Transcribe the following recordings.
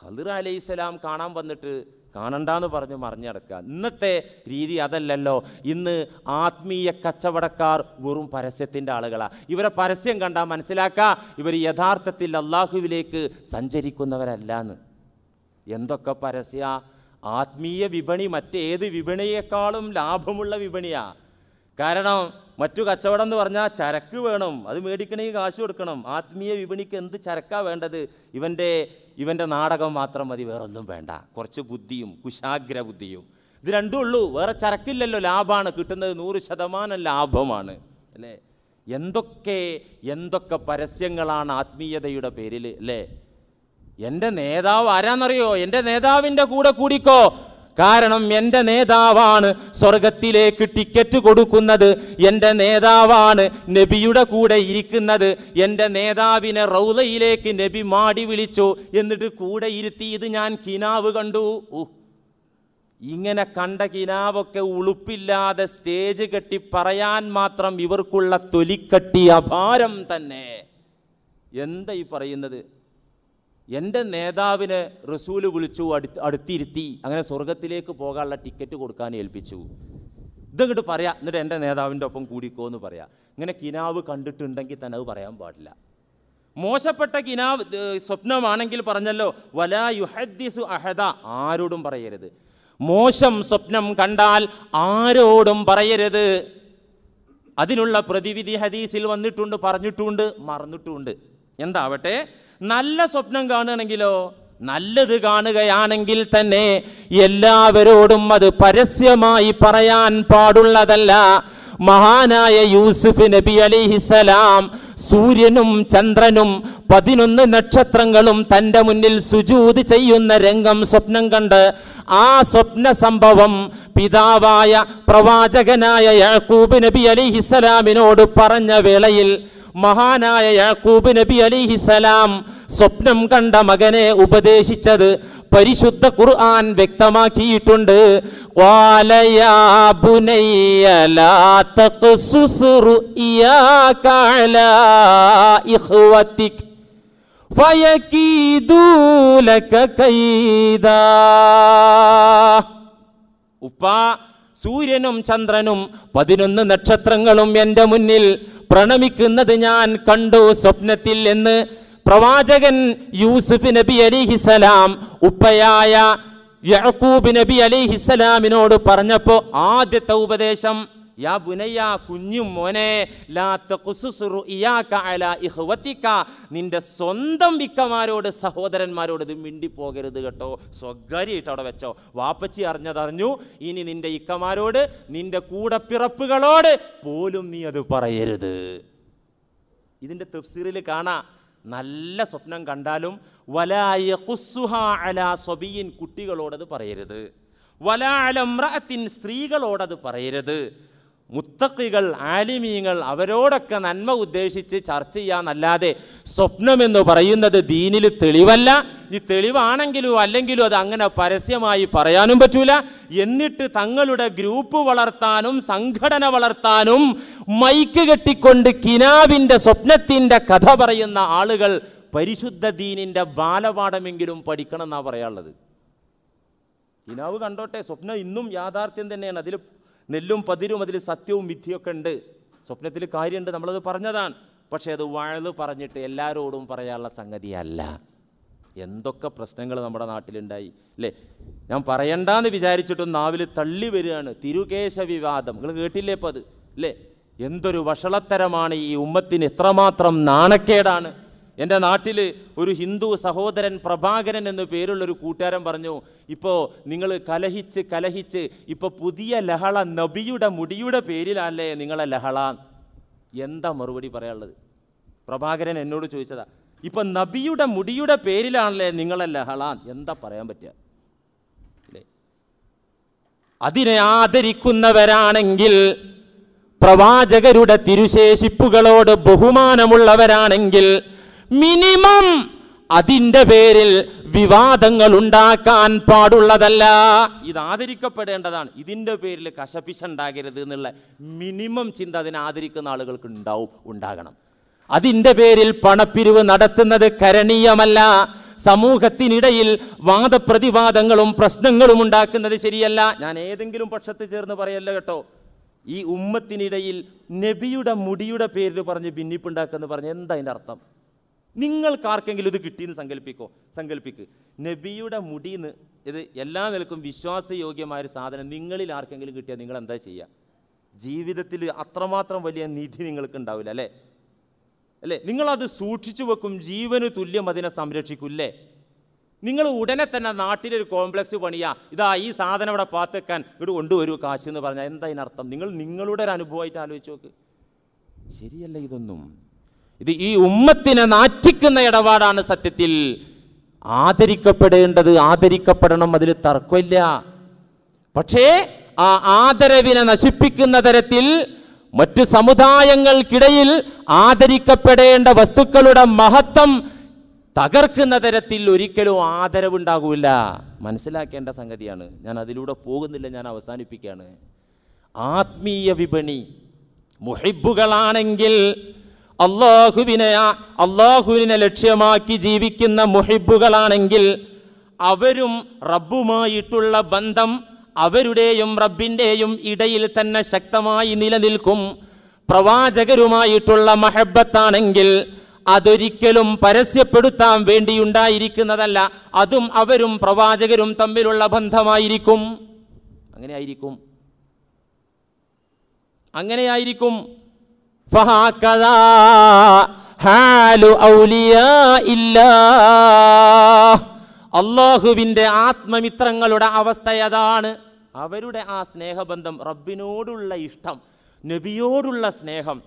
ഹദർ അലൈഹി സ്വലാം കാണാൻ വന്നിട്ട് കാണണ്ടെന്ന് പറഞ്ഞ് മറിഞ്ഞടക്കുക ഇന്നത്തെ രീതി അതല്ലല്ലോ ഇന്ന് ആത്മീയ കച്ചവടക്കാർ വെറും പരസ്യത്തിൻ്റെ ആളുകളാണ് ഇവരെ പരസ്യം കണ്ടാൽ മനസ്സിലാക്കുക ഇവർ യഥാർത്ഥത്തിൽ അള്ളാഹുവിലേക്ക് സഞ്ചരിക്കുന്നവരല്ല എന്ന് എന്തൊക്കെ പരസ്യ ആത്മീയ വിപണി മറ്റേത് വിപണിയേക്കാളും ലാഭമുള്ള വിപണിയാ കാരണം മറ്റു കച്ചവടം എന്ന് പറഞ്ഞാൽ ചരക്ക് വേണം അത് മേടിക്കണമെങ്കിൽ കാശ് കൊടുക്കണം ആത്മീയ വിപണിക്ക് എന്ത് ചരക്കാണ് വേണ്ടത് ഇവൻ്റെ ഇവൻ്റെ നാടകം മാത്രം മതി വേറൊന്നും വേണ്ട കുറച്ച് ബുദ്ധിയും കുശാഗ്ര ബുദ്ധിയും ഇത് രണ്ടും ഉള്ളൂ വേറെ ചരക്കില്ലല്ലോ ലാഭമാണ് കിട്ടുന്നത് നൂറ് ശതമാനം ലാഭമാണ് അല്ലേ എന്തൊക്കെ എന്തൊക്കെ പരസ്യങ്ങളാണ് ആത്മീയതയുടെ പേരിൽ അല്ലേ എൻ്റെ നേതാവ് ആരാന്നറിയോ എൻ്റെ നേതാവിൻ്റെ കൂടെ കൂടിക്കോ കാരണം എൻ്റെ നേതാവാണ് സ്വർഗത്തിലേക്ക് ടിക്കറ്റ് കൊടുക്കുന്നത് എൻ്റെ നേതാവാണ് നബിയുടെ കൂടെ ഇരിക്കുന്നത് എൻ്റെ നേതാവിനെ റൗലയിലേക്ക് നബി മാടി വിളിച്ചു എന്നിട്ട് കൂടെ ഇരുത്തി ഇത് ഞാൻ കിനാവ് കണ്ടു ഇങ്ങനെ കണ്ട കിനാവൊക്കെ ഉളുപ്പില്ലാതെ സ്റ്റേജ് കെട്ടി പറയാൻ മാത്രം ഇവർക്കുള്ള തൊലിക്കട്ടി ഭാരം തന്നെ എന്താ ഈ പറയുന്നത് എൻ്റെ നേതാവിനെ റസൂല് വിളിച്ചു അടുത്ത് അടുത്തിരുത്തി അങ്ങനെ സ്വർഗത്തിലേക്ക് പോകാനുള്ള ടിക്കറ്റ് കൊടുക്കാൻ ഏൽപ്പിച്ചു ഇതങ്ങോട്ട് പറയാം എന്നിട്ട് എൻ്റെ നേതാവിൻ്റെ ഒപ്പം കൂടിക്കോ എന്ന് പറയാം ഇങ്ങനെ കിനാവ് കണ്ടിട്ടുണ്ടെങ്കിൽ തന്നെ അത് പറയാൻ പാടില്ല മോശപ്പെട്ട കിനാവ് സ്വപ്നമാണെങ്കിൽ പറഞ്ഞല്ലോ വലാ യുഹദ്ദിസു അഹദ ആരോടും പറയരുത് മോശം സ്വപ്നം കണ്ടാൽ ആരോടും പറയരുത് അതിനുള്ള പ്രതിവിധി ഹദീസിൽ വന്നിട്ടുണ്ട് പറഞ്ഞിട്ടുണ്ട് മറന്നിട്ടുണ്ട് എന്താവട്ടെ നല്ല സ്വപ്നം കാണുകയാണെങ്കിലോ നല്ലത് കാണുകയാണെങ്കിൽ തന്നെ എല്ലാവരോടും അത് പരസ്യമായി പറയാൻ പാടുള്ളതല്ല മഹാനായ യൂസുഫ് നബി അലിഹിസലാം സൂര്യനും ചന്ദ്രനും പതിനൊന്ന് നക്ഷത്രങ്ങളും തൻ്റെ മുന്നിൽ സുജൂത് ചെയ്യുന്ന രംഗം സ്വപ്നം കണ്ട് ആ സ്വപ്ന സംഭവം പിതാവായ പ്രവാചകനായ യാക്കൂബ് നബി അലിഹിസലാമിനോട് പറഞ്ഞ വേളയിൽ മഹാനായ യാക്കൂബ് നബി അലിഹിസലാം സ്വപ്നം കണ്ട മകനെ ഉപദേശിച്ചത് പരിശുദ്ധ ഖുർആൻ വ്യക്തമാക്കിയിട്ടുണ്ട് ഉപ്പ സൂര്യനും ചന്ദ്രനും പതിനൊന്ന് നക്ഷത്രങ്ങളും എന്റെ മുന്നിൽ പ്രണമിക്കുന്നത് ഞാൻ കണ്ടു സ്വപ്നത്തിൽ എന്ന് പ്രവാചകൻ യൂസുഫ് നബി അലിഹിസലാം ഉപ്പയായ യഹക്കൂബ് നബി അലിഹിസലാമിനോട് പറഞ്ഞപ്പോൾ ആദ്യത്തെ ഉപദേശം യാ ബുനയ്യ കുഞ്ഞു മോനെ ഇഹ്വത്തിക്ക നിന്റെ സ്വന്തം മിക്കമാരോട് സഹോദരന്മാരോട് ഇത് മിണ്ടിപ്പോകരുത് കേട്ടോ സ്വകാര്യമായിട്ട് അവിടെ വെച്ചോ വാപ്പച്ചി അറിഞ്ഞതറിഞ്ഞു ഇനി നിന്റെ ഇക്കമാരോട് നിന്റെ കൂടപ്പിറപ്പുകളോട് പോലും നീ അത് പറയരുത് ഇതിൻ്റെ തഫ്സീറിൽ കാണാ നല്ല സ്വപ്നം കണ്ടാലും വലായ കുസുഹ അല സ്വബിയിൻ കുട്ടികളോടത് പറയരുത് വലാലമ്രഅത്തിൻ സ്ത്രീകളോടത് പറയരുത് മുത്തക്കികൾ ആലിമീങ്ങൾ അവരോടൊക്കെ നന്മ ഉദ്ദേശിച്ച് ചർച്ച ചെയ്യാന്നല്ലാതെ സ്വപ്നമെന്ന് പറയുന്നത് ദീനിൽ തെളിവല്ല ഈ തെളിവാണെങ്കിലോ അല്ലെങ്കിലോ അത് അങ്ങനെ പരസ്യമായി പറയാനും പറ്റൂല എന്നിട്ട് തങ്ങളുടെ ഗ്രൂപ്പ് വളർത്താനും സംഘടന വളർത്താനും മൈക്ക് കെട്ടിക്കൊണ്ട് കിനാവിൻ്റെ സ്വപ്നത്തിൻ്റെ കഥ പറയുന്ന ആളുകൾ പരിശുദ്ധ ദീനിൻ്റെ ബാലപാഠമെങ്കിലും പഠിക്കണം എന്നാണ് പറയാനുള്ളത് കിനാവ് കണ്ടോട്ടെ സ്വപ്നം ഇന്നും യാഥാർത്ഥ്യം തന്നെയാണ് അതിൽ നെല്ലും പതിരും അതിൽ സത്യവും മിഥ്യയൊക്കെ ഉണ്ട് സ്വപ്നത്തിൽ കാര്യമുണ്ട് നമ്മളത് പറഞ്ഞതാണ് പക്ഷേ അത് വഴുത് പറഞ്ഞിട്ട് എല്ലാവരോടും പറയാനുള്ള സംഗതിയല്ല എന്തൊക്കെ പ്രശ്നങ്ങൾ നമ്മുടെ നാട്ടിലുണ്ടായി അല്ലേ ഞാൻ പറയണ്ടെന്ന് വിചാരിച്ചിട്ടും നാവിൽ തള്ളി വരികയാണ് തിരുകേശ വിവാദം നിങ്ങൾ കേട്ടില്ലേ ഇപ്പോൾ അത് അല്ലേ എന്തൊരു വഷളത്തരമാണ് ഈ ഉമ്മത്തിന് ഇത്രമാത്രം നാണക്കേടാണ് എൻ്റെ നാട്ടിൽ ഒരു ഹിന്ദു സഹോദരൻ പ്രഭാകരൻ എന്ന പേരുള്ളൊരു കൂട്ടുകാരൻ പറഞ്ഞു ഇപ്പോൾ നിങ്ങൾ കലഹിച്ച് കലഹിച്ച് ഇപ്പോൾ പുതിയ ലഹള നബിയുടെ മുടിയുടെ പേരിലല്ലേ നിങ്ങളെ ലഹള എന്താ മറുപടി പറയാനുള്ളത് പ്രഭാകരൻ എന്നോട് ചോദിച്ചതാ ഇപ്പൊ നബിയുടെ മുടിയുടെ പേരിലാണല്ലേ നിങ്ങളെ ലഹള എന്താ പറയാൻ പറ്റുക അതിനെ ആദരിക്കുന്നവരാണെങ്കിൽ പ്രവാചകരുടെ തിരുശേഷിപ്പുകളോട് ബഹുമാനമുള്ളവരാണെങ്കിൽ മിനിമം അതിൻ്റെ പേരിൽ വിവാദങ്ങൾ ഉണ്ടാക്കാൻ പാടുള്ളതല്ല ഇത് ആദരിക്കപ്പെടേണ്ടതാണ് ഇതിൻ്റെ പേരിൽ കശപിശ ഉണ്ടാകരുത് എന്നുള്ള മിനിമം ചിന്ത അതിനെ ആദരിക്കുന്ന ആളുകൾക്ക് ഉണ്ടാവും ഉണ്ടാകണം അതിൻ്റെ പേരിൽ പണപ്പിരിവ് നടത്തുന്നത് കരണീയമല്ല സമൂഹത്തിനിടയിൽ വാദപ്രതിവാദങ്ങളും പ്രശ്നങ്ങളും ഉണ്ടാക്കുന്നത് ശരിയല്ല ഞാൻ ഏതെങ്കിലും പക്ഷത്ത് ചേർന്ന് പറയല്ല കേട്ടോ ഈ ഉമ്മത്തിനിടയിൽ നബിയുടെ മുടിയുടെ പേരിൽ പറഞ്ഞ് ഭിന്നിപ്പുണ്ടാക്കുന്നു പറഞ്ഞ് എന്താ അതിൻ്റെ അർത്ഥം നിങ്ങൾക്കാർക്കെങ്കിലും ഇത് കിട്ടിയെന്ന് സങ്കല്പിക്കോ സങ്കല്പിക്ക് നബിയുടെ മുടിന്ന് ഇത് എല്ലാ നിലക്കും വിശ്വാസയോഗ്യമായ ഒരു സാധനം നിങ്ങളിൽ ആർക്കെങ്കിലും കിട്ടിയാൽ നിങ്ങൾ എന്താ ചെയ്യുക ജീവിതത്തിൽ അത്രമാത്രം വലിയ നിധി നിങ്ങൾക്ക് ഉണ്ടാവില്ല അല്ലേ അല്ലേ നിങ്ങളത് സൂക്ഷിച്ചു വെക്കും ജീവന് തുല്യം അതിനെ സംരക്ഷിക്കില്ലേ നിങ്ങൾ ഉടനെ തന്നെ നാട്ടിലൊരു കോംപ്ലക്സ് പണിയാ ഇതാ ഈ സാധനം ഇവിടെ പാത്തേക്കാൻ ഇവിടെ കൊണ്ടുവരൂ കാശ് എന്ന് പറഞ്ഞാൽ എന്താ ഇതിനർത്ഥം നിങ്ങൾ നിങ്ങളുടെ ഒരു അനുഭവമായിട്ട് ആലോചിച്ച് നോക്ക് ശരിയല്ല ഇതൊന്നും ഇത് ഈ ഉമ്മത്തിനെ നാറ്റിക്കുന്ന ഇടപാടാണ് സത്യത്തിൽ ആദരിക്കപ്പെടേണ്ടത് ആദരിക്കപ്പെടണം അതിൽ തർക്കമില്ല പക്ഷേ ആ ആദരവിനെ നശിപ്പിക്കുന്ന തരത്തിൽ മറ്റു സമുദായങ്ങൾക്കിടയിൽ ആദരിക്കപ്പെടേണ്ട വസ്തുക്കളുടെ മഹത്വം തകർക്കുന്ന തരത്തിൽ ഒരിക്കലും ആദരവുണ്ടാകില്ല മനസ്സിലാക്കേണ്ട സംഗതിയാണ് ഞാൻ അതിലൂടെ പോകുന്നില്ല ഞാൻ അവസാനിപ്പിക്കുകയാണ് ആത്മീയ വിപണി മുഹിബുകളാണെങ്കിൽ അള്ളാഹുവിനെ അള്ളാഹുവിനെ ലക്ഷ്യമാക്കി ജീവിക്കുന്ന മുഹിബുകളാണെങ്കിൽ അവരും റബ്ബുമായിട്ടുള്ള ബന്ധം അവരുടെയും റബ്ബിൻ്റെയും ഇടയിൽ തന്നെ ശക്തമായി നിലനിൽക്കും പ്രവാചകരുമായിട്ടുള്ള മഹബത്താണെങ്കിൽ അതൊരിക്കലും പരസ്യപ്പെടുത്താൻ വേണ്ടിയുണ്ടായിരിക്കുന്നതല്ല അതും അവരും പ്രവാചകരും തമ്മിലുള്ള ബന്ധമായിരിക്കും അങ്ങനെയായിരിക്കും അങ്ങനെയായിരിക്കും فهكذا ഹാൽ ഔലിയാ ഇല്ലാ അള്ളാഹുവിൻ്റെ ആത്മമിത്രങ്ങളുടെ അവസ്ഥ അതാണ് അവരുടെ ആ സ്നേഹബന്ധം റബ്ബിനോടുള്ള ഇഷ്ടം നബിയോടുള്ള സ്നേഹം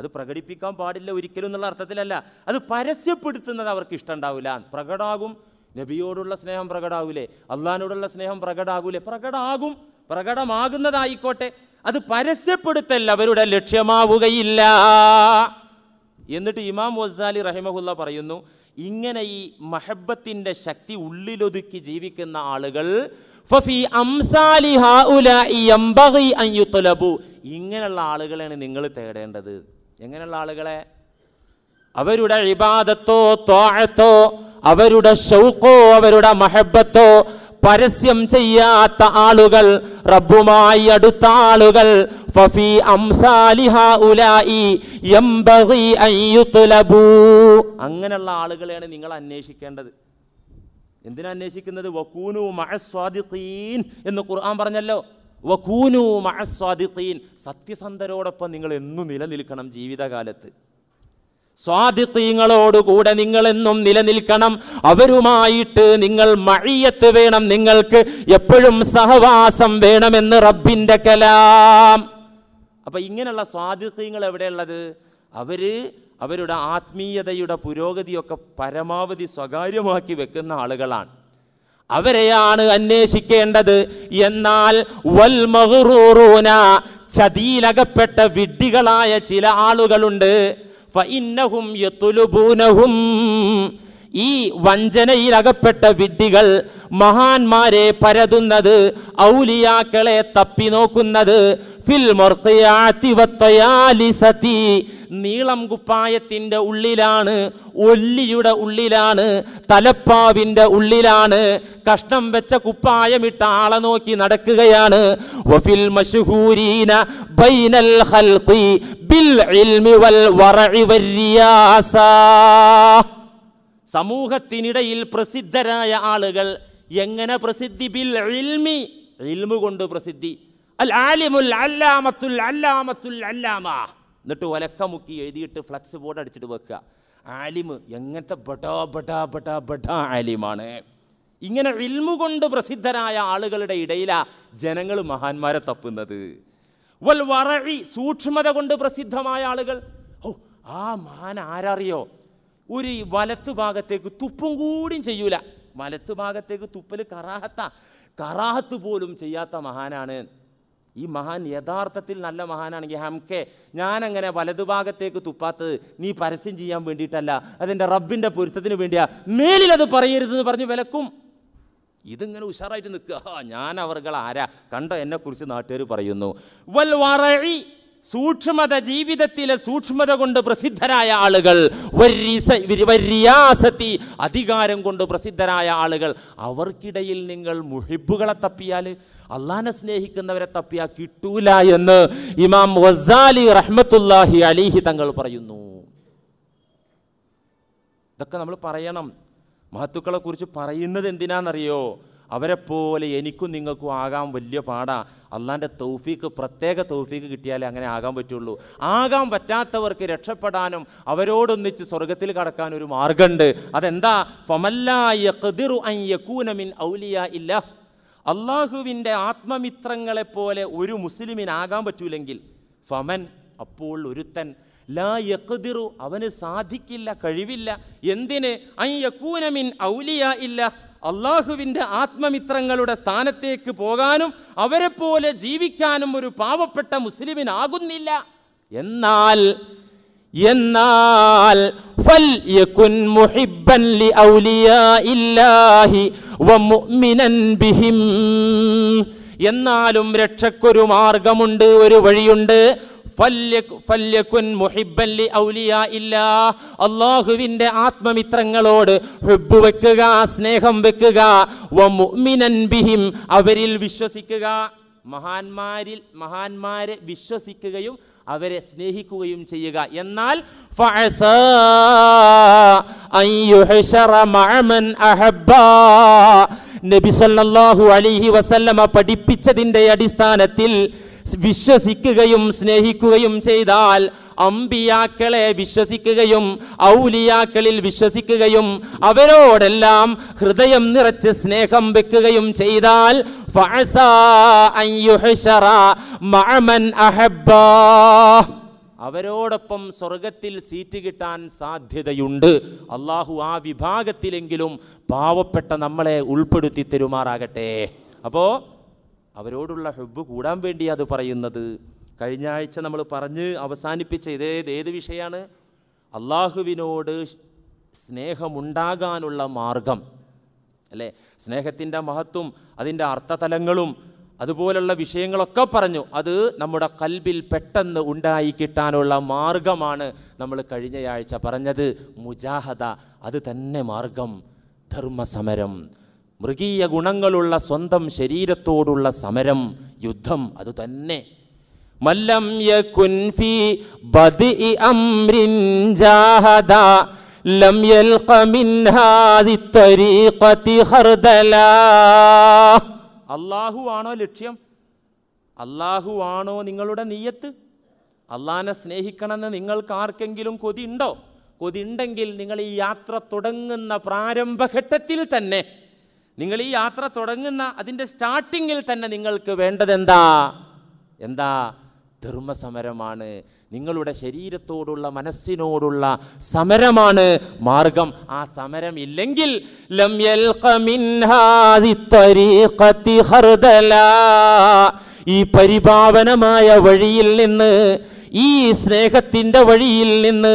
അത് പ്രകടിപ്പിക്കാൻ പാടില്ല ഒരിക്കലും എന്നുള്ള അർത്ഥത്തിലല്ല അത് പരസ്യപ്പെടുത്തുന്നത് അവർക്ക് ഉണ്ടാവില്ല പ്രകടാകും നബിയോടുള്ള സ്നേഹം പ്രകടാവൂലേ അള്ളഹാനോടുള്ള സ്നേഹം പ്രകടാകൂലേ പ്രകടാകും പ്രകടമാകുന്നതായിക്കോട്ടെ അത് പരസ്യപ്പെടുത്തല്ല അവരുടെ ലക്ഷ്യമാവുകയില്ല എന്നിട്ട് ഇമാം വസാലി റഹിമഹുല്ല പറയുന്നു ഇങ്ങനെ ഈ മഹബത്തിൻ്റെ ശക്തി ഉള്ളിലൊതുക്കി ജീവിക്കുന്ന ആളുകൾ ഇങ്ങനെയുള്ള ആളുകളെയാണ് നിങ്ങൾ തേടേണ്ടത് എങ്ങനെയുള്ള ആളുകളെ അവരുടെ ഇബാദത്തോ തോഴത്തോ അവരുടെ ഷൗക്കോ അവരുടെ മഹബത്തോ പരസ്യം ചെയ്യാത്ത ആളുകൾ റബ്ബുമായി അടുത്ത ആളുകൾ അങ്ങനെയുള്ള ആളുകളെയാണ് നിങ്ങൾ അന്വേഷിക്കേണ്ടത് എന്തിനാ അന്വേഷിക്കുന്നത് വക്കൂനു എന്ന് ഖുർആൻ പറഞ്ഞല്ലോ വക്കൂനു സത്യസന്ധരോടൊപ്പം നിങ്ങൾ എന്നും നിലനിൽക്കണം ജീവിതകാലത്ത് നിങ്ങൾ നിങ്ങളെന്നും നിലനിൽക്കണം അവരുമായിട്ട് നിങ്ങൾ മഴയത്ത് വേണം നിങ്ങൾക്ക് എപ്പോഴും സഹവാസം വേണമെന്ന് റബ്ബിന്റെ കലാം അപ്പൊ ഇങ്ങനെയുള്ള സ്വാതിഥ്യങ്ങൾ എവിടെയുള്ളത് അവര് അവരുടെ ആത്മീയതയുടെ പുരോഗതിയൊക്കെ പരമാവധി സ്വകാര്യമാക്കി വെക്കുന്ന ആളുകളാണ് അവരെയാണ് അന്വേഷിക്കേണ്ടത് എന്നാൽ വൽ ചതിയിലകപ്പെട്ട വിഡ്ഢികളായ ചില ആളുകളുണ്ട് فإنهم يطلبونهم ഈ വഞ്ചനയിലകപ്പെട്ട വിഡ്ഢികൾ മഹാന്മാരെ പരതുന്നത് ഔലിയാക്കളെ തപ്പി നോക്കുന്നത് നീളം കുപ്പായത്തിന്റെ ഉള്ളിലാണ് ഒല്ലിയുടെ ഉള്ളിലാണ് തലപ്പാവിന്റെ ഉള്ളിലാണ് കഷ്ണം വെച്ച കുപ്പായമിട്ട ആളെ നോക്കി നടക്കുകയാണ് ബിൽ വൽ സമൂഹത്തിനിടയിൽ പ്രസിദ്ധരായ ആളുകൾ എങ്ങനെ പ്രസിദ്ധി ബിൽ ഇൽമി ഇൽമു കൊണ്ട് പ്രസിദ്ധി അൽ ആലിമുൽ അല്ലാമത്തുൽ അല്ലാമത്തുൽ അല്ലാമ എന്നിട്ട് ഒലക്കമുക്കി എഴുതിയിട്ട് ഫ്ലക്സ് ബോർഡ് അടിച്ചിട്ട് വെക്കുക ആലിമ് എങ്ങനത്തെ ബഡാ ബഡാ ബഡാ ബഡാ ആലിമാണ് ഇങ്ങനെ ഇൽമു കൊണ്ട് പ്രസിദ്ധരായ ആളുകളുടെ ഇടയിലാ ജനങ്ങൾ മഹാന്മാരെ തപ്പുന്നത് വൽ വറഴി സൂക്ഷ്മത കൊണ്ട് പ്രസിദ്ധമായ ആളുകൾ ഓ ആ മഹാൻ ആരറിയോ ഒരു വലത്തു ഭാഗത്തേക്ക് തുപ്പും കൂടിയും ചെയ്യൂല വലത്തു ഭാഗത്തേക്ക് തുപ്പൽ കറാഹത്ത കറാഹത്ത് പോലും ചെയ്യാത്ത മഹാനാണ് ഈ മഹാൻ യഥാർത്ഥത്തിൽ നല്ല മഹാനാണെങ്കിൽ ഹംകെ ഞാനങ്ങനെ ഭാഗത്തേക്ക് തുപ്പാത്തത് നീ പരസ്യം ചെയ്യാൻ വേണ്ടിയിട്ടല്ല അതെൻ്റെ റബ്ബിൻ്റെ പൊരുത്തത്തിന് വേണ്ടിയാ മേലിൽ അത് പറയരുതെന്ന് പറഞ്ഞ് വിലക്കും ഇതിങ്ങനെ ഉഷാറായിട്ട് നിൽക്കുക ഞാൻ അവർ ആരാ കണ്ട എന്നെക്കുറിച്ച് നാട്ടുകാർ പറയുന്നു വൽ വറഴി സൂക്ഷ്മത ജീവിതത്തിലെ സൂക്ഷ്മത കൊണ്ട് പ്രസിദ്ധരായ ആളുകൾ വര്യാസത്തി അധികാരം കൊണ്ട് പ്രസിദ്ധരായ ആളുകൾ അവർക്കിടയിൽ നിങ്ങൾ മുഹിബുകളെ തപ്പിയാൽ അള്ളാനെ സ്നേഹിക്കുന്നവരെ തപ്പിയാൽ കിട്ടൂല എന്ന് ഇമാം വസാലി റഹ്മത്തുല്ലാഹി അലിഹി തങ്ങൾ പറയുന്നു ഇതൊക്കെ നമ്മൾ പറയണം മഹത്തുക്കളെ കുറിച്ച് പറയുന്നത് എന്തിനാണെന്നറിയോ അവരെപ്പോലെ എനിക്കും നിങ്ങൾക്കും ആകാൻ വലിയ പാടാ അള്ളാൻ്റെ തൗഫീക്ക് പ്രത്യേക തൗഫീക്ക് കിട്ടിയാലേ അങ്ങനെ ആകാൻ പറ്റുള്ളൂ ആകാൻ പറ്റാത്തവർക്ക് രക്ഷപ്പെടാനും അവരോടൊന്നിച്ച് സ്വർഗത്തിൽ കടക്കാൻ ഒരു മാർഗമുണ്ട് അതെന്താ ഫമല്ലൂനമിൻ ഔലിയ ഇല്ല അള്ളാഹുവിൻ്റെ ആത്മമിത്രങ്ങളെപ്പോലെ ഒരു മുസ്ലിമിനാകാൻ പറ്റൂലെങ്കിൽ ഫമൻ അപ്പോൾ ഒരുത്തൻ ലാ യക്കതിറു അവന് സാധിക്കില്ല കഴിവില്ല എന്തിന് ഐ യക്കൂനമിൻ ഔലിയ ഇല്ല അള്ളാഹുവിൻ്റെ ആത്മമിത്രങ്ങളുടെ സ്ഥാനത്തേക്ക് പോകാനും അവരെപ്പോലെ ജീവിക്കാനും ഒരു പാവപ്പെട്ട മുസ്ലിമിനാകുന്നില്ല എന്നാൽ എന്നാൽ എന്നാലും രക്ഷക്കൊരു മാർഗമുണ്ട് ഒരു വഴിയുണ്ട് അള്ളാഹുവിന്റെ ആത്മമിത്രങ്ങളോട് ഹുബ് വെക്കുക സ്നേഹം വെക്കുക ബിഹിം അവരിൽ വിശ്വസിക്കുക മഹാന്മാരിൽ മഹാന്മാരെ വിശ്വസിക്കുകയും അവരെ സ്നേഹിക്കുകയും ചെയ്യുക എന്നാൽ നബി സല്ലല്ലാഹു അലൈഹി വസല്ലമ പഠിപ്പിച്ചതിൻ്റെ അടിസ്ഥാനത്തിൽ വിശ്വസിക്കുകയും സ്നേഹിക്കുകയും ചെയ്താൽ അമ്പിയാക്കളെ വിശ്വസിക്കുകയും ഔലിയാക്കളിൽ വിശ്വസിക്കുകയും അവരോടെല്ലാം ഹൃദയം നിറച്ച് സ്നേഹം വെക്കുകയും ചെയ്താൽ അവരോടൊപ്പം സ്വർഗത്തിൽ സീറ്റ് കിട്ടാൻ സാധ്യതയുണ്ട് അള്ളാഹു ആ വിഭാഗത്തിലെങ്കിലും പാവപ്പെട്ട നമ്മളെ ഉൾപ്പെടുത്തി തരുമാറാകട്ടെ അപ്പോൾ അവരോടുള്ള ഹെബ് കൂടാൻ വേണ്ടി അത് പറയുന്നത് കഴിഞ്ഞ ആഴ്ച നമ്മൾ പറഞ്ഞ് അവസാനിപ്പിച്ച ഇതേത് ഏത് വിഷയമാണ് അള്ളാഹുവിനോട് സ്നേഹമുണ്ടാകാനുള്ള മാർഗം അല്ലേ സ്നേഹത്തിൻ്റെ മഹത്വം അതിൻ്റെ അർത്ഥതലങ്ങളും അതുപോലുള്ള വിഷയങ്ങളൊക്കെ പറഞ്ഞു അത് നമ്മുടെ കൽബിൽ പെട്ടെന്ന് ഉണ്ടായി കിട്ടാനുള്ള മാർഗമാണ് നമ്മൾ കഴിഞ്ഞയാഴ്ച പറഞ്ഞത് മുജാഹദ അത് തന്നെ മാർഗം ധർമ്മസമരം മൃഗീയ ഗുണങ്ങളുള്ള സ്വന്തം ശരീരത്തോടുള്ള സമരം യുദ്ധം അത് തന്നെ മല്ലം യകുൻ ഫി ബദി അംരിൻ ജാഹദ ലം യൽഖ ഹാദി തരീഖതി ഖർദല അല്ലാഹു ആണോ ലക്ഷ്യം അല്ലാഹു ആണോ നിങ്ങളുടെ നിയ്യത്ത് അള്ളാനെ സ്നേഹിക്കണമെന്ന് നിങ്ങൾക്ക് ആർക്കെങ്കിലും കൊതി ഉണ്ടെങ്കിൽ നിങ്ങൾ ഈ യാത്ര തുടങ്ങുന്ന പ്രാരംഭഘട്ടത്തിൽ തന്നെ നിങ്ങൾ ഈ യാത്ര തുടങ്ങുന്ന അതിൻ്റെ സ്റ്റാർട്ടിങ്ങിൽ തന്നെ നിങ്ങൾക്ക് വേണ്ടതെന്താ എന്താ ധർമ്മസമരമാണ് നിങ്ങളുടെ ശരീരത്തോടുള്ള മനസ്സിനോടുള്ള സമരമാണ് മാർഗം ആ സമരം ഇല്ലെങ്കിൽ ഈ പരിഭാവനമായ വഴിയിൽ നിന്ന് ഈ സ്നേഹത്തിൻ്റെ വഴിയിൽ നിന്ന്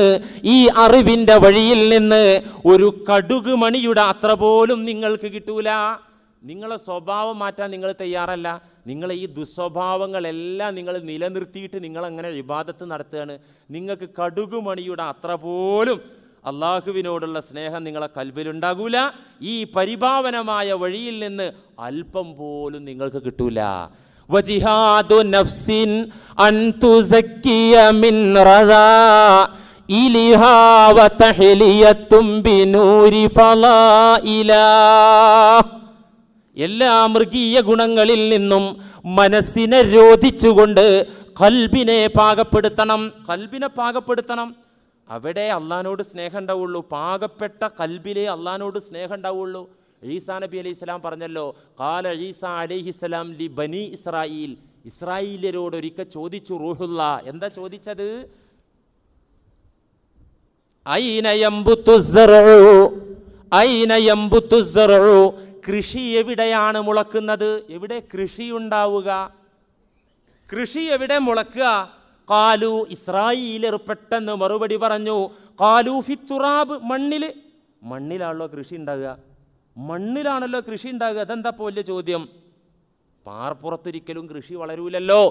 ഈ അറിവിൻ്റെ വഴിയിൽ നിന്ന് ഒരു കടുക് മണിയുടെ അത്ര പോലും നിങ്ങൾക്ക് കിട്ടൂല നിങ്ങളെ സ്വഭാവം മാറ്റാൻ നിങ്ങൾ തയ്യാറല്ല നിങ്ങളെ ഈ ദുസ്വഭാവങ്ങളെല്ലാം നിങ്ങൾ നിലനിർത്തിയിട്ട് നിങ്ങൾ അങ്ങനെ വിവാദത്ത് നടത്തുകയാണ് നിങ്ങൾക്ക് കടുകുമണിയുടെ അത്ര പോലും അള്ളാഹുവിനോടുള്ള സ്നേഹം നിങ്ങളെ കൽവിലുണ്ടാകൂല ഈ പരിഭാവനമായ വഴിയിൽ നിന്ന് അല്പം പോലും നിങ്ങൾക്ക് കിട്ടൂല എല്ലാ മൃഗീയ ഗുണങ്ങളിൽ നിന്നും മനസ്സിനെ രോധിച്ചുകൊണ്ട് കൽബിനെ പാകപ്പെടുത്തണം കൽബിനെ പാകപ്പെടുത്തണം അവിടെ അള്ളഹാനോട് സ്നേഹം ഉണ്ടാവുള്ളൂ പാകപ്പെട്ട കൽബിലെ അള്ളഹാനോട് സ്നേഹം ഉണ്ടാവുള്ളൂ ഈസാ നബി അലൈഹി സ്വലാം പറഞ്ഞല്ലോ കാല ഈസ അലൈഹി സ്വലാം ലി ബനി ഇസ്രായേൽ ഇസ്രായേലിയരോട് ഒരിക്കൽ ചോദിച്ചു റൂഹുല്ല എന്താ ചോദിച്ചത് കൃഷി എവിടെയാണ് മുളക്കുന്നത് എവിടെ കൃഷി ഉണ്ടാവുക കൃഷി എവിടെ മുളക്കുക കാലു ഇസ്രായേലർ പെട്ടെന്ന് മറുപടി പറഞ്ഞു കാലു ഫിത്തുറാബ് മണ്ണിൽ മണ്ണിലാണല്ലോ കൃഷി ഉണ്ടാവുക മണ്ണിലാണല്ലോ കൃഷി ഉണ്ടാകുക അതെന്താ ഇപ്പോൾ വലിയ ചോദ്യം പാർപ്പുറത്തൊരിക്കലും കൃഷി വളരൂലല്ലോ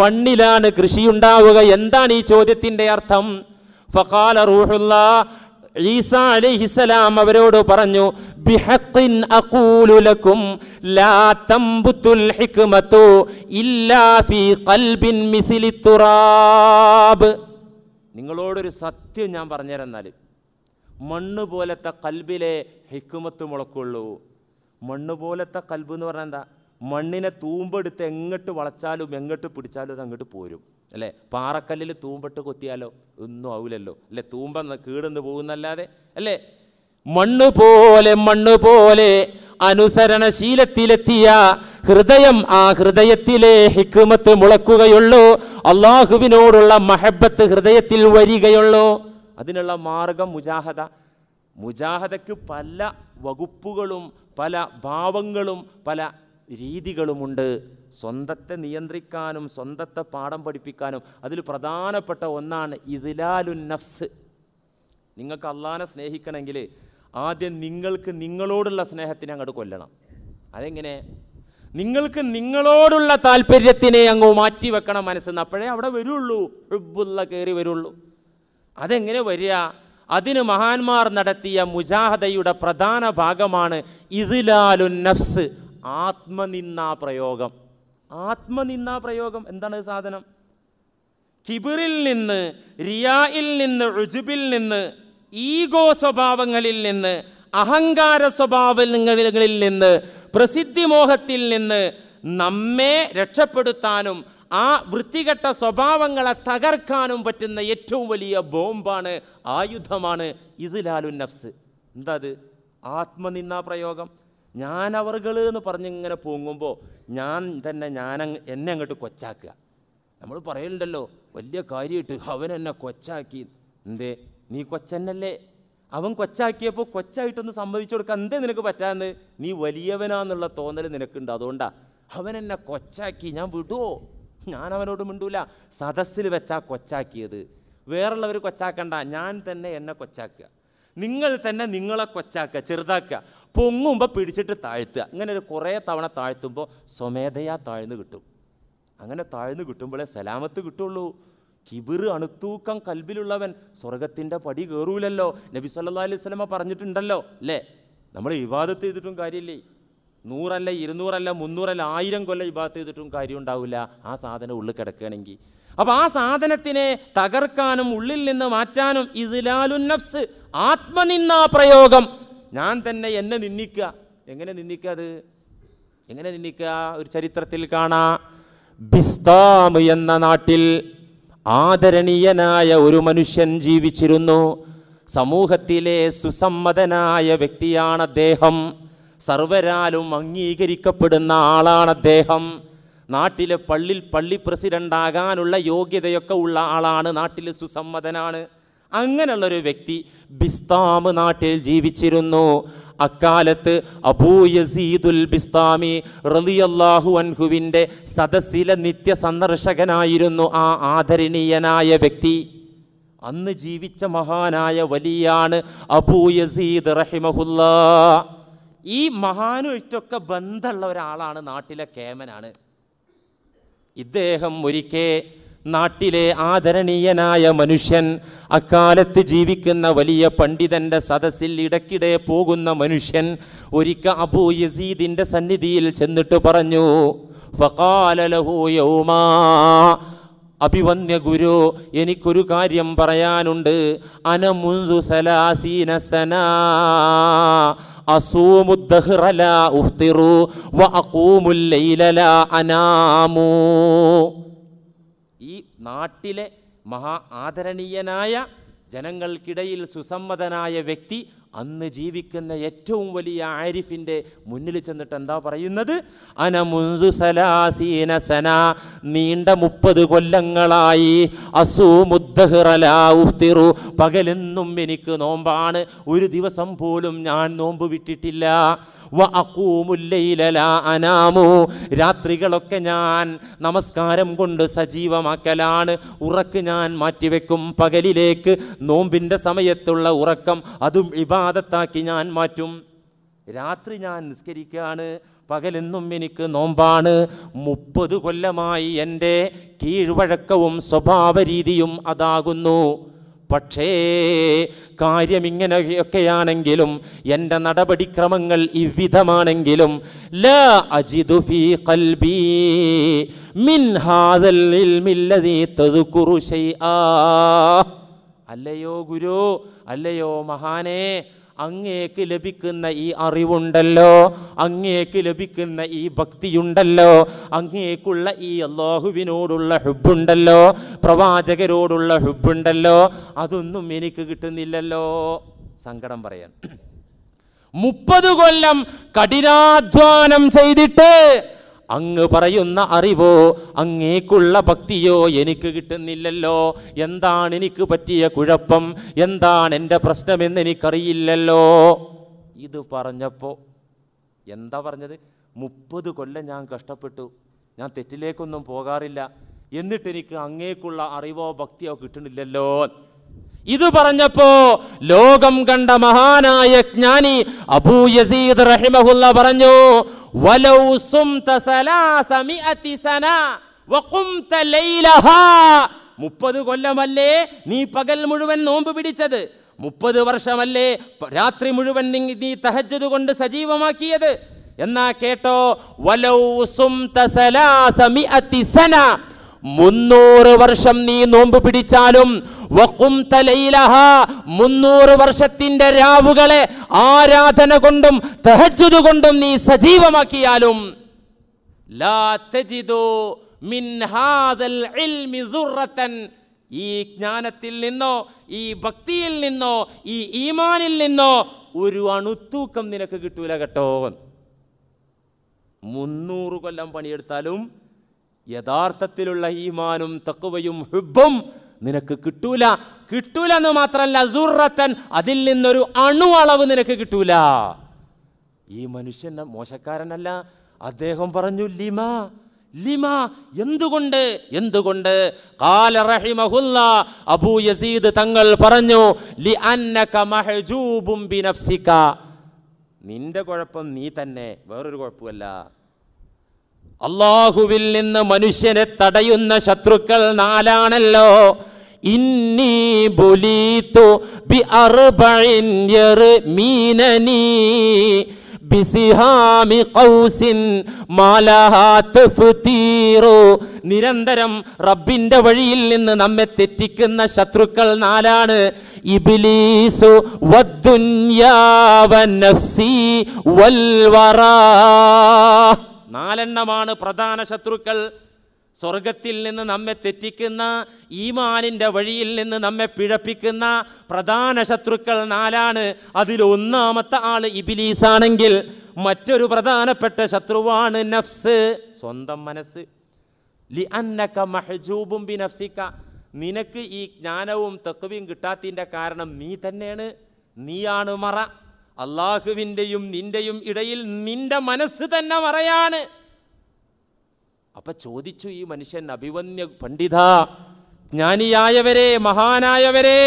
മണ്ണിലാണ് കൃഷി ഉണ്ടാവുക എന്താണ് ഈ ചോദ്യത്തിന്റെ അർത്ഥം ഫഖാല റൂഹുല്ല ഈസ അലിഹിസലാം അവരോട് പറഞ്ഞു ബിഹഖിൻ അഖൂലുലക്കും ലാ തംബുത്തുൽ ഹിക്മതു ഇല്ലാ ഫീ ഖൽബിൻ മിസിലി തുറാബ് നിങ്ങളോടൊരു സത്യം ഞാൻ പറഞ്ഞുതരാം എന്നാൽ മണ്ണ് പോലത്തെ കൽബിലെ ഹിക്കുമത്ത് മുളക്കുള്ളൂ മണ്ണ് പോലത്തെ കൽബ് എന്ന് പറഞ്ഞാൽ എന്താ മണ്ണിനെ തൂമ്പെടുത്ത് എങ്ങോട്ട് വളച്ചാലും എങ്ങോട്ട് പിടിച്ചാലും അത് അങ്ങോട്ട് പോരും അല്ലേ പാറക്കല്ലിൽ തൂമ്പിട്ട് കൊത്തിയാലോ ഒന്നും ആവില്ലല്ലോ അല്ലേ തൂമ്പ കീടുന്ന് പോകുന്നല്ലാതെ അല്ലേ മണ്ണ് പോലെ മണ്ണ് പോലെ അനുസരണശീലത്തിലെത്തിയ ഹൃദയം ആ ഹൃദയത്തിലെ ഹിക്കുമത്ത് മുളക്കുകയുള്ളൂ അള്ളാഹുവിനോടുള്ള മഹബത്ത് ഹൃദയത്തിൽ വരികയുള്ളൂ അതിനുള്ള മാർഗം മുജാഹദ മുജാഹദയ്ക്ക് പല വകുപ്പുകളും പല ഭാവങ്ങളും പല രീതികളുമുണ്ട് സ്വന്തത്തെ നിയന്ത്രിക്കാനും സ്വന്തത്തെ പാഠം പഠിപ്പിക്കാനും അതിൽ പ്രധാനപ്പെട്ട ഒന്നാണ് ഇതിലാലുൻ നഫ്സ് നിങ്ങൾക്ക് അള്ളാനെ സ്നേഹിക്കണമെങ്കിൽ ആദ്യം നിങ്ങൾക്ക് നിങ്ങളോടുള്ള സ്നേഹത്തിനെ അങ്ങോട്ട് കൊല്ലണം അതെങ്ങനെ നിങ്ങൾക്ക് നിങ്ങളോടുള്ള താല്പര്യത്തിനെ അങ്ങ് മാറ്റി വെക്കണം മനസ്സിൽ നിന്ന് അപ്പോഴേ അവിടെ വരുള്ളൂ ഹുബുള്ള കയറി വരുള്ളൂ അതെങ്ങനെ വരിക അതിന് മഹാന്മാർ നടത്തിയ മുജാഹദയുടെ പ്രധാന ഭാഗമാണ് ഇതിലാലു നഫ്സ് ആത്മനിന്നാ പ്രയോഗം ആത്മനിന്നാ പ്രയോഗം എന്താണ് സാധനം കിബിറിൽ നിന്ന് റിയായിൽ നിന്ന് ഋജുബിൽ നിന്ന് ഈഗോ സ്വഭാവങ്ങളിൽ നിന്ന് അഹങ്കാര സ്വഭാവങ്ങളിൽ നിന്ന് പ്രസിദ്ധിമോഹത്തിൽ നിന്ന് നമ്മെ രക്ഷപ്പെടുത്താനും ആ വൃത്തികെട്ട സ്വഭാവങ്ങളെ തകർക്കാനും പറ്റുന്ന ഏറ്റവും വലിയ ബോംബാണ് ആയുധമാണ് ഇതിലാലു നഫ്സ് എന്താ അത് ആത്മനിന്നാ പ്രയോഗം ഞാനവർകൾ എന്ന് പറഞ്ഞിങ്ങനെ പൊങ്ങുമ്പോൾ ഞാൻ തന്നെ ഞാൻ എന്നെ അങ്ങോട്ട് കൊച്ചാക്കുക നമ്മൾ പറയലുണ്ടല്ലോ വലിയ കാര്യമായിട്ട് അവൻ എന്നെ കൊച്ചാക്കി എന്തേ നീ കൊച്ചന്നല്ലേ അവൻ കൊച്ചാക്കിയപ്പോൾ കൊച്ചായിട്ടൊന്ന് സമ്മതിച്ചു കൊടുക്കുക എന്തേ നിനക്ക് പറ്റാന്ന് നീ വലിയവനാന്നുള്ള തോന്നൽ നിനക്കുണ്ട് അതുകൊണ്ടാണ് അവൻ എന്നെ കൊച്ചാക്കി ഞാൻ വിടുമോ ഞാൻ അവനോട് മിണ്ടൂല സദസ്സിൽ വെച്ചാൽ കൊച്ചാക്കിയത് വേറുള്ളവർ കൊച്ചാക്കണ്ട ഞാൻ തന്നെ എന്നെ കൊച്ചാക്കുക നിങ്ങൾ തന്നെ നിങ്ങളെ കൊച്ചാക്കുക ചെറുതാക്കുക പൊങ്ങുമ്പോൾ പിടിച്ചിട്ട് താഴ്ത്തുക അങ്ങനെ ഒരു കുറേ തവണ താഴ്ത്തുമ്പോൾ സ്വമേധയാ താഴ്ന്നു കിട്ടും അങ്ങനെ താഴ്ന്നു കിട്ടുമ്പോഴേ സലാമത്ത് കിട്ടുള്ളൂ കിബിർ അണുത്തൂക്കം കൽബിലുള്ളവൻ സ്വർഗത്തിൻ്റെ പടി കയറൂലല്ലോ നബി സല്ലാ അലൈഹി സ്വലമ പറഞ്ഞിട്ടുണ്ടല്ലോ അല്ലേ നമ്മൾ വിവാദത്ത് ചെയ്തിട്ടും കാര്യമില്ലേ നൂറല്ല ഇരുന്നൂറല്ല മുന്നൂറല്ല ആയിരം കൊല്ലം ഇബാത്ത് ചെയ്തിട്ടും കാര്യം ഉണ്ടാവില്ല ആ സാധനം ഉള്ളിൽ കിടക്കുകയാണെങ്കിൽ അപ്പോൾ ആ സാധനത്തിനെ തകർക്കാനും ഉള്ളിൽ നിന്ന് മാറ്റാനും നഫ്സ് ആത്മനിന്നാ പ്രയോഗം ഞാൻ തന്നെ എന്നെ നിന്ദിക്കുക എങ്ങനെ നിന്ദിക്കുക അത് എങ്ങനെ നിന്ദിക്കുക ഒരു ചരിത്രത്തിൽ കാണാ ബിസ്താം എന്ന നാട്ടിൽ ആദരണീയനായ ഒരു മനുഷ്യൻ ജീവിച്ചിരുന്നു സമൂഹത്തിലെ സുസമ്മതനായ വ്യക്തിയാണ് അദ്ദേഹം സർവരാലും അംഗീകരിക്കപ്പെടുന്ന ആളാണ് അദ്ദേഹം നാട്ടിലെ പള്ളിൽ പള്ളി ആകാനുള്ള യോഗ്യതയൊക്കെ ഉള്ള ആളാണ് നാട്ടിൽ സുസമ്മതനാണ് അങ്ങനെയുള്ളൊരു വ്യക്തി ബിസ്താം നാട്ടിൽ ജീവിച്ചിരുന്നു അക്കാലത്ത് അബൂ യസീദുൽ ബിസ്താമി റലിയല്ലാഹു അൻഹുവിൻ്റെ സദസ്സിലെ നിത്യ സന്ദർശകനായിരുന്നു ആ ആദരണീയനായ വ്യക്തി അന്ന് ജീവിച്ച മഹാനായ വലിയാണ് അബൂ യസീദ് റഹിമഹുല്ലാ ഈ മഹാനുമായിട്ടൊക്കെ ബന്ധമുള്ള ഒരാളാണ് നാട്ടിലെ കേമനാണ് ഇദ്ദേഹം ഒരിക്കെ നാട്ടിലെ ആദരണീയനായ മനുഷ്യൻ അക്കാലത്ത് ജീവിക്കുന്ന വലിയ പണ്ഡിതന്റെ സദസ്സിൽ ഇടയ്ക്കിടെ പോകുന്ന മനുഷ്യൻ ഒരിക്ക അബൂ യസീദിന്റെ സന്നിധിയിൽ ചെന്നിട്ട് പറഞ്ഞു അഭിവന്യ ഗുരു എനിക്കൊരു കാര്യം പറയാനുണ്ട് അനമുന്തു ദഹ്റലാ ഉഫ്തിറു വ ലൈലലാ അനാമു ഈ നാട്ടിലെ മഹാ ആദരണീയനായ ജനങ്ങൾക്കിടയിൽ സുസമ്മതനായ വ്യക്തി അന്ന് ജീവിക്കുന്ന ഏറ്റവും വലിയ ആരിഫിൻ്റെ മുന്നിൽ ചെന്നിട്ട് എന്താ പറയുന്നത് അന സന നീണ്ട മുപ്പത് കൊല്ലങ്ങളായി അസൂമുദ്ദഹ്റലാഫ്തിറു പകലെന്നും എനിക്ക് നോമ്പാണ് ഒരു ദിവസം പോലും ഞാൻ നോമ്പ് വിട്ടിട്ടില്ല അനാമു രാത്രികളൊക്കെ ഞാൻ നമസ്കാരം കൊണ്ട് സജീവമാക്കലാണ് ഉറക്ക് ഞാൻ മാറ്റിവെക്കും പകലിലേക്ക് നോമ്പിൻ്റെ സമയത്തുള്ള ഉറക്കം അതും ഇബാദത്താക്കി ഞാൻ മാറ്റും രാത്രി ഞാൻ നിസ്കരിക്കുകയാണ് പകലെന്നും എനിക്ക് നോമ്പാണ് മുപ്പത് കൊല്ലമായി എൻ്റെ കീഴ്വഴക്കവും സ്വഭാവരീതിയും അതാകുന്നു പക്ഷേ കാര്യം ഇങ്ങനെയൊക്കെയാണെങ്കിലും എൻ്റെ നടപടിക്രമങ്ങൾ ഇവിധമാണെങ്കിലും ലാ അജിദു ഫീ ഖൽബി മിൻ ഹാദൽ ശൈആ അല്ലയോ ഗുരു അല്ലയോ മഹാനേ അങ്ങേക്ക് ലഭിക്കുന്ന ഈ അറിവുണ്ടല്ലോ അങ്ങേക്ക് ലഭിക്കുന്ന ഈ ഭക്തിയുണ്ടല്ലോ അങ്ങേക്കുള്ള ഈ അള്ളാഹുവിനോടുള്ള ഹുബുണ്ടല്ലോ പ്രവാചകരോടുള്ള ഹുബുണ്ടല്ലോ അതൊന്നും എനിക്ക് കിട്ടുന്നില്ലല്ലോ സങ്കടം പറയാൻ മുപ്പത് കൊല്ലം കഠിനാധ്വാനം ചെയ്തിട്ട് അങ്ങ് പറയുന്ന അറിവോ അങ്ങേക്കുള്ള ഭക്തിയോ എനിക്ക് കിട്ടുന്നില്ലല്ലോ എന്താണ് എനിക്ക് പറ്റിയ കുഴപ്പം എന്താണ് എൻ്റെ പ്രശ്നമെന്ന് എനിക്കറിയില്ലല്ലോ ഇത് പറഞ്ഞപ്പോൾ എന്താ പറഞ്ഞത് മുപ്പത് കൊല്ലം ഞാൻ കഷ്ടപ്പെട്ടു ഞാൻ തെറ്റിലേക്കൊന്നും പോകാറില്ല എന്നിട്ടെനിക്ക് അങ്ങേക്കുള്ള അറിവോ ഭക്തിയോ കിട്ടുന്നില്ലല്ലോ ഇത് പറഞ്ഞപ്പോ ലോകം കണ്ട മഹാനായ ജ്ഞാനി അബൂ യസീദ് റഹിമഹുല്ല പറഞ്ഞു വലൗ സന വഖുംത ലൈലഹാ മുപ്പത് കൊല്ലമല്ലേ നീ പകൽ മുഴുവൻ നോമ്പ് പിടിച്ചത് മുപ്പത് വർഷമല്ലേ രാത്രി മുഴുവൻ നീ തഹജ്ജത് കൊണ്ട് സജീവമാക്കിയത് എന്നാ കേട്ടോ വലൗ സുംത സലാസമിഅതി സന മുന്നൂറ് വർഷം നീ നോമ്പ് പിടിച്ചാലും വക്കും തലയിലഹ മുന്നൂറ് വർഷത്തിന്റെ രാവുകളെ ആരാധന കൊണ്ടും തഹജുദ് കൊണ്ടും നീ സജീവമാക്കിയാലും ലാ തജിദു മിൻ ഹാദൽ ഇൽമി ദുർറത്തൻ ഈ ജ്ഞാനത്തിൽ നിന്നോ ഈ ഭക്തിയിൽ നിന്നോ ഈ ഈമാനിൽ നിന്നോ ഒരു അണുത്തൂക്കം നിനക്ക് കിട്ടൂല കേട്ടോ മുന്നൂറ് കൊല്ലം പണിയെടുത്താലും യഥാർത്ഥത്തിലുള്ള ഈമാനും തക്കുവയും ഹുബും നിനക്ക് കിട്ടൂല കിട്ടൂല എന്ന് മാത്രമല്ല സുറത്തൻ അതിൽ നിന്നൊരു അണു അളവ് നിനക്ക് കിട്ടൂല ഈ മനുഷ്യൻ മോശക്കാരനല്ല അദ്ദേഹം പറഞ്ഞു ലിമ ലിമ എന്തുകൊണ്ട് എന്തുകൊണ്ട് കാല അബൂ യസീദ് തങ്ങൾ പറഞ്ഞു ലി മഹജൂബും ബിനഫ്സിക നിന്റെ കുഴപ്പം നീ തന്നെ വേറൊരു കുഴപ്പമല്ല അള്ളാഹുവിൽ നിന്ന് മനുഷ്യനെ തടയുന്ന ശത്രുക്കൾ നാലാണല്ലോ ഇന്നി ബി അർബഇൻ നിരന്തരം റബ്ബിന്റെ വഴിയിൽ നിന്ന് നമ്മെ തെറ്റിക്കുന്ന ശത്രുക്കൾ നാലാണ് ഇബിലീസു വൽവറാ നാലെണ്ണമാണ് പ്രധാന ശത്രുക്കൾ സ്വർഗത്തിൽ നിന്ന് നമ്മെ തെറ്റിക്കുന്ന ഈമാനിൻ്റെ വഴിയിൽ നിന്ന് നമ്മെ പിഴപ്പിക്കുന്ന പ്രധാന ശത്രുക്കൾ നാലാണ് അതിലൊന്നാമത്തെ ആൾ ഇബിലീസാണെങ്കിൽ മറ്റൊരു പ്രധാനപ്പെട്ട ശത്രുവാണ് നഫ്സ് സ്വന്തം മനസ്സ് ലി അന്നക്ക മഹജൂബും ബി നഫ്സിക്ക നിനക്ക് ഈ ജ്ഞാനവും തത്വവും കിട്ടാത്തതിൻ്റെ കാരണം നീ തന്നെയാണ് നീയാണ് മറ അള്ളാഹുവിൻ്റെയും നിൻ്റെയും ഇടയിൽ നിൻ്റെ മനസ്സ് തന്നെ മറയാണ് അപ്പൊ ചോദിച്ചു ഈ മനുഷ്യൻ അഭിവന്യ പണ്ഡിത ജ്ഞാനിയായവരെ മഹാനായവരെ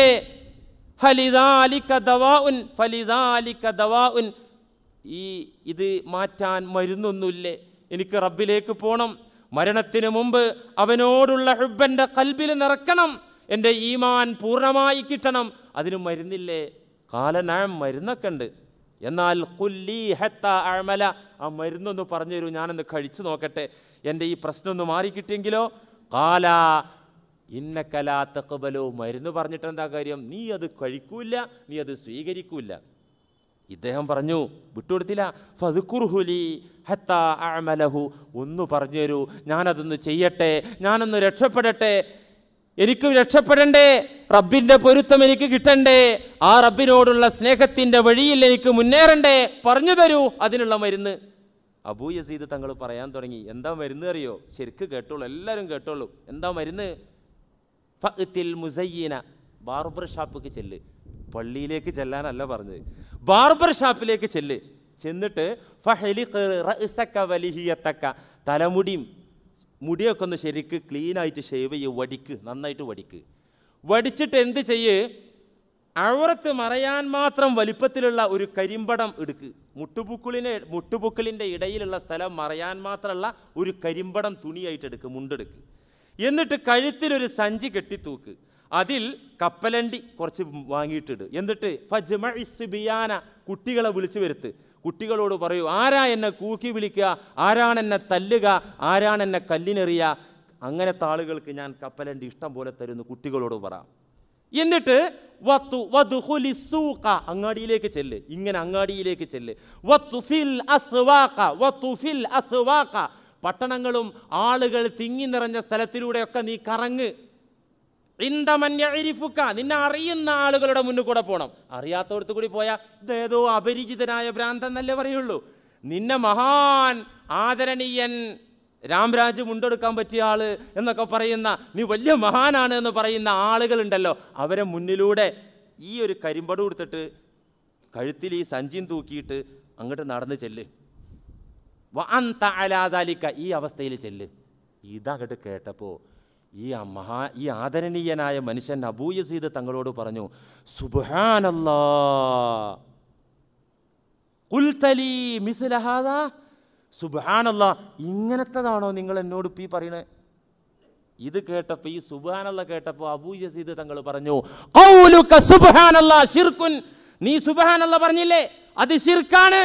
ഈ ഇത് മാറ്റാൻ മരുന്നൊന്നുമില്ലേ എനിക്ക് റബ്ബിലേക്ക് പോകണം മരണത്തിന് മുമ്പ് അവനോടുള്ള ഹുബൻ്റെ കൽബിൽ നിറക്കണം എൻ്റെ ഈമാൻ പൂർണ്ണമായി കിട്ടണം അതിന് മരുന്നില്ലേ കാലനാഴം മരുന്നൊക്കെ ഉണ്ട് എന്നാൽ കുല്ലി ഹെത്ത അഴമല ആ മരുന്നൊന്ന് പറഞ്ഞു തരൂ ഞാനൊന്ന് കഴിച്ചു നോക്കട്ടെ എൻ്റെ ഈ പ്രശ്നം ഒന്ന് മാറിക്കിട്ടിയെങ്കിലോ കാല ഇന്നക്കലാ തക്കബലോ മരുന്ന് പറഞ്ഞിട്ട് എന്താ കാര്യം നീ അത് കഴിക്കൂല നീ അത് സ്വീകരിക്കൂല ഇദ്ദേഹം പറഞ്ഞു വിട്ടുകൊടുത്തില്ല ഫതുക്കുർഹുലി ഹത്ത അഴമലഹു ഒന്ന് പറഞ്ഞു തരൂ ഞാനതൊന്ന് ചെയ്യട്ടെ ഞാനൊന്ന് രക്ഷപ്പെടട്ടെ എനിക്ക് രക്ഷപ്പെടണ്ടേ റബ്ബിൻ്റെ പൊരുത്തം എനിക്ക് കിട്ടണ്ടേ ആ റബ്ബിനോടുള്ള സ്നേഹത്തിൻ്റെ വഴിയിൽ എനിക്ക് മുന്നേറണ്ടേ പറഞ്ഞു തരൂ അതിനുള്ള മരുന്ന് അബൂ യസീദ് തങ്ങൾ പറയാൻ തുടങ്ങി എന്താ മരുന്ന് അറിയോ ശരിക്ക് കേട്ടോളൂ എല്ലാവരും കേട്ടോളൂ എന്താ മരുന്ന് ഫത്തിൽ മുസയ്യിന ബാർബർ ഷാപ്പിക്ക് ചെല്ല് പള്ളിയിലേക്ക് ചെല്ലാനല്ല പറഞ്ഞത് ബാർബർ ഷാപ്പിലേക്ക് ചെല്ല് ചെന്നിട്ട് ഫഹലി തലമുടിയും മുടിയൊക്കെ ഒന്ന് ശരിക്ക് ക്ലീനായിട്ട് ഷേവ് ചെയ്യുക വടിക്ക് നന്നായിട്ട് വടിക്ക് വടിച്ചിട്ട് എന്ത് ചെയ്യ് അവറത്ത് മറയാൻ മാത്രം വലിപ്പത്തിലുള്ള ഒരു കരിമ്പടം എടുക്ക് മുട്ടുപുക്കിളിനെ മുട്ടുപുക്കിളിൻ്റെ ഇടയിലുള്ള സ്ഥലം മറയാൻ മാത്രമുള്ള ഒരു കരിമ്പടം തുണിയായിട്ട് എടുക്ക് മുണ്ടെടുക്ക് എന്നിട്ട് കഴുത്തിലൊരു സഞ്ചി കെട്ടിത്തൂക്ക് അതിൽ കപ്പലണ്ടി കുറച്ച് വാങ്ങിയിട്ടിട് എന്നിട്ട് ഫജ്മ ഇസ്ബിയാന കുട്ടികളെ വിളിച്ചു വരുത്ത് കുട്ടികളോട് പറയൂ ആരാ എന്നെ കൂക്കി വിളിക്കുക ആരാണെന്നെ തല്ലുക ആരാണെന്നെ കല്ലിനെറിയുക അങ്ങനത്തെ ആളുകൾക്ക് ഞാൻ കപ്പലൻ്റെ ഇഷ്ടം പോലെ തരുന്നു കുട്ടികളോട് പറ എന്നിട്ട് വത്തു വധുഹുലി സൂക്ക അങ്ങാടിയിലേക്ക് ചെല്ല് ഇങ്ങനെ അങ്ങാടിയിലേക്ക് ചെല്ല് വത്തുഫിൽ അസ്വാക്ക വത്തുഫിൽ അസ്വാക്ക പട്ടണങ്ങളും ആളുകൾ തിങ്ങി നിറഞ്ഞ സ്ഥലത്തിലൂടെയൊക്കെ നീ കറങ്ങ് ഇന്ദമന്യരിഫുക്ക നിന്നെ അറിയുന്ന ആളുകളുടെ മുന്നിൽ കൂടെ പോകണം അറിയാത്തടത്ത് കൂടി പോയാൽ ഇതേതോ അപരിചിതനായ എന്നല്ലേ പറയുള്ളൂ നിന്നെ മഹാൻ ആദരണീയൻ രാംരാജ് മുണ്ടെടുക്കാൻ പറ്റിയ ആള് എന്നൊക്കെ പറയുന്ന നീ വലിയ മഹാനാണ് എന്ന് പറയുന്ന ആളുകളുണ്ടല്ലോ അവരെ മുന്നിലൂടെ ഈ ഒരു കരിമ്പടു കൊടുത്തിട്ട് കഴുത്തിൽ ഈ സഞ്ചിയും തൂക്കിയിട്ട് അങ്ങോട്ട് നടന്ന് ചെല്ല് അന്ത അലാതാലിക്ക ഈ അവസ്ഥയിൽ ചെല്ല് ഇതങ്ങോട്ട് കേട്ടപ്പോൾ ഈ മഹാ ഈ ആദരണീയനായ മനുഷ്യൻ അബൂയസീദ് തങ്ങളോട് പറഞ്ഞു സുബാനല്ല ഇങ്ങനത്തതാണോ നിങ്ങൾ എന്നോട് ഇപ്പം ഈ പറയണേ ഇത് കേട്ടപ്പോൾ ഈ സുബാനല്ല കേട്ടപ്പോൾ അബൂ യസീദ് തങ്ങൾ പറഞ്ഞു ഷിർക്കുൻ നീ സുബാനല്ല പറഞ്ഞില്ലേ അത് ഷിർക്കാണ്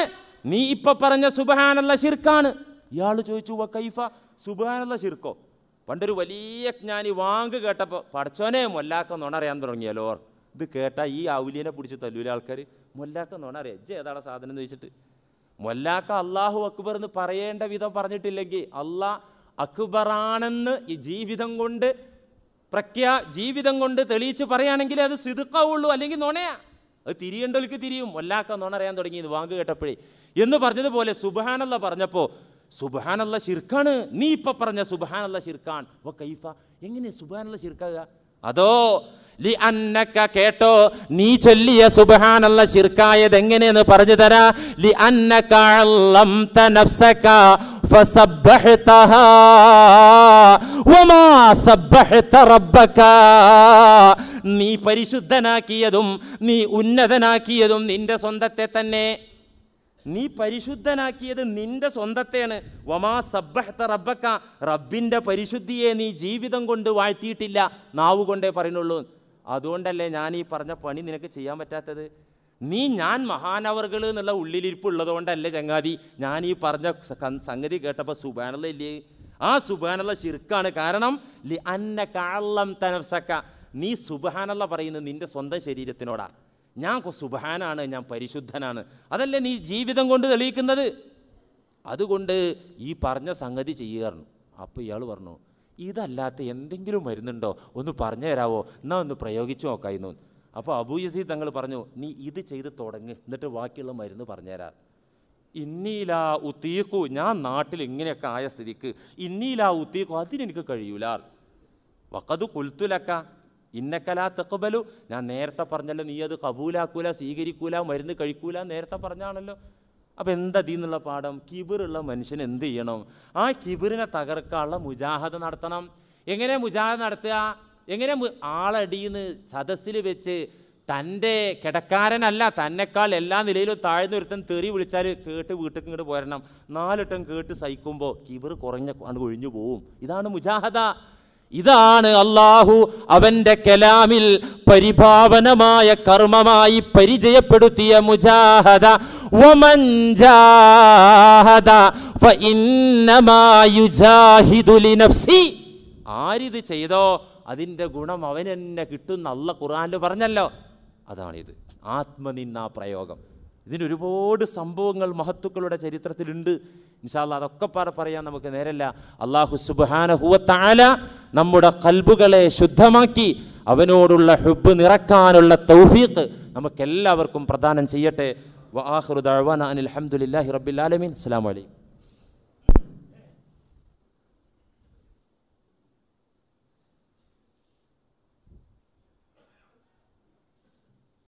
നീ ഇപ്പൊ പറഞ്ഞ സുബാനല്ല ഷിർക്കാണ് ഇയാൾ ചോദിച്ചു വ കൈഫ സുബാനല്ല ഷിർക്കോ പണ്ടൊരു വലിയ ജ്ഞാനി വാങ്ക് കേട്ടപ്പോൾ പഠിച്ചോനെ മൊല്ലാക്ക നുണറിയാൻ തുടങ്ങിയല്ലോ ഇത് കേട്ടാൽ ഈ ഔലിയനെ പിടിച്ച് തല്ലൂലെ ആൾക്കാർ മൊല്ലാക്ക നുണറിയാം ഇജ്ജ ഏതാണ് സാധനം എന്ന് ചോദിച്ചിട്ട് മൊല്ലാക്ക അള്ളാഹു അക്ബർ എന്ന് പറയേണ്ട വിധം പറഞ്ഞിട്ടില്ലെങ്കിൽ അള്ളാ അക്ബറാണെന്ന് ഈ ജീവിതം കൊണ്ട് പ്രഖ്യാ ജീവിതം കൊണ്ട് തെളിയിച്ച് പറയുകയാണെങ്കിൽ അത് സിതുക്കാവുള്ളൂ അല്ലെങ്കിൽ നുണയാ അത് തിരിയേണ്ടവർക്ക് തിരിയും മൊല്ലാക്ക നുണറിയാൻ തുടങ്ങി ഇത് വാങ്ക് കേട്ടപ്പോഴേ എന്ന് പറഞ്ഞതുപോലെ സുബാനല്ല പറഞ്ഞപ്പോൾ സുബഹാനല്ല ശിർക്കാണ് നീ ഇപ്പൊ പറഞ്ഞ സുബഹാനല്ല ശിർക്കാൻ കൈഫ എങ്ങനെ സുബഹാനല്ല ശിർക്കാകുക അതോ ലി അന്നക്ക കേട്ടോ നീ ചൊല്ലിയ സുബഹാനുള്ള ശിർക്കായത് എങ്ങനെയെന്ന് പറഞ്ഞു തരാ ലി അന്നക്ക തനഫ്സക റബ്ബക നീ പരിശുദ്ധനാക്കിയതും നീ ഉന്നതനാക്കിയതും നിന്റെ സ്വന്തത്തെ തന്നെ നീ പരിശുദ്ധനാക്കിയത് നിന്റെ സ്വന്തത്തെയാണ് വമാ സബ്ബഹ്ത റബ്ബക്ക റബ്ബിൻ്റെ പരിശുദ്ധിയെ നീ ജീവിതം കൊണ്ട് വാഴ്ത്തിയിട്ടില്ല നാവ് കൊണ്ടേ പറയുന്നുള്ളൂ അതുകൊണ്ടല്ലേ ഞാൻ ഈ പറഞ്ഞ പണി നിനക്ക് ചെയ്യാൻ പറ്റാത്തത് നീ ഞാൻ മഹാനവറുകൾ എന്നുള്ള ഉള്ളിലിരിപ്പ് ഉള്ളതുകൊണ്ടല്ലേ ചങ്ങാതി ഞാൻ ഈ പറഞ്ഞ സംഗതി കേട്ടപ്പോൾ സുബാനുള്ള ഇല്ലേ ആ സുബാനുള്ള ശിർക്കാണ് കാരണം ലി അന്ന കാളം തനസക്ക നീ സുബാനുള്ള പറയുന്നത് നിന്റെ സ്വന്തം ശരീരത്തിനോടാണ് ഞാൻ സുബഹാനാണ് ഞാൻ പരിശുദ്ധനാണ് അതല്ലേ നീ ജീവിതം കൊണ്ട് തെളിയിക്കുന്നത് അതുകൊണ്ട് ഈ പറഞ്ഞ സംഗതി ചെയ്യുകയായിരുന്നു അപ്പോൾ ഇയാൾ പറഞ്ഞു ഇതല്ലാത്ത എന്തെങ്കിലും മരുന്നുണ്ടോ ഒന്ന് പറഞ്ഞു തരാവോ എന്നാൽ ഒന്ന് പ്രയോഗിച്ചു നോക്കായിരുന്നു അപ്പോൾ അബൂ യസീദ് തങ്ങൾ പറഞ്ഞു നീ ഇത് ചെയ്ത് തുടങ്ങി എന്നിട്ട് ബാക്കിയുള്ള മരുന്ന് പറഞ്ഞുതരാം ഇന്നീലാ ഉത്തീക്കു ഞാൻ നാട്ടിൽ ഇങ്ങനെയൊക്കെ ആയ സ്ഥിതിക്ക് ഇന്നീലാ ഉത്തീക്കു അതിനെനിക്ക് കഴിയൂല വക്കത് കുൽത്തുലക്ക ഇന്നക്കലാ തെക്കുബലു ഞാൻ നേരത്തെ പറഞ്ഞല്ലോ നീ അത് കബൂലാക്കൂല സ്വീകരിക്കൂല മരുന്ന് കഴിക്കൂല നേരത്തെ പറഞ്ഞാണല്ലോ അപ്പോൾ എന്താ ദീന്നുള്ള പാഠം കിബിറുള്ള മനുഷ്യൻ എന്ത് ചെയ്യണം ആ കിബിറിനെ തകർക്കാനുള്ള മുജാഹദ നടത്തണം എങ്ങനെ മുജാഹദ നടത്തുക എങ്ങനെ ആളടിയിന്ന് സദസ്സിൽ വെച്ച് തൻ്റെ കിടക്കാരനല്ല തന്നെക്കാൾ എല്ലാ നിലയിലും താഴ്ന്നൊരുത്തൻ തെറി വിളിച്ചാൽ കേട്ട് വീട്ടിൽ ഇങ്ങോട്ട് പോരണം നാലിട്ടം കേട്ട് സഹിക്കുമ്പോൾ കിബിർ കുറഞ്ഞ ഒഴിഞ്ഞു പോവും ഇതാണ് മുജാഹദ ഇതാണ് അള്ളാഹു അവന്റെ കലാമിൽ പരിഭാവനമായ കർമ്മമായി പരിചയപ്പെടുത്തിയ മുജാഹദ വമൻജാഹദ ആരിത് ചെയ്തോ അതിൻ്റെ ഗുണം അവനെന്നെ കിട്ടുന്ന അല്ല ഖുറാനിൽ പറഞ്ഞല്ലോ അതാണിത് ആത്മനിന്ന പ്രയോഗം ഇതിന് ഒരുപാട് സംഭവങ്ങൾ മഹത്തുക്കളുടെ ചരിത്രത്തിലുണ്ട് ഇൻഷാല്ല അതൊക്കെ പാറ പറയാൻ നമുക്ക് നേരല്ല അള്ളാഹു സുബാനഹുവത്താല നമ്മുടെ കൽബുകളെ ശുദ്ധമാക്കി അവനോടുള്ള ഹുബ് നിറക്കാനുള്ള തൗഫീഖ് നമുക്കെല്ലാവർക്കും പ്രദാനം ചെയ്യട്ടെ വാഹുദാൻ അലഹമുല്ലാഹി റബ്ബിലാലമീൻ അസ്സാം വലൈക്കും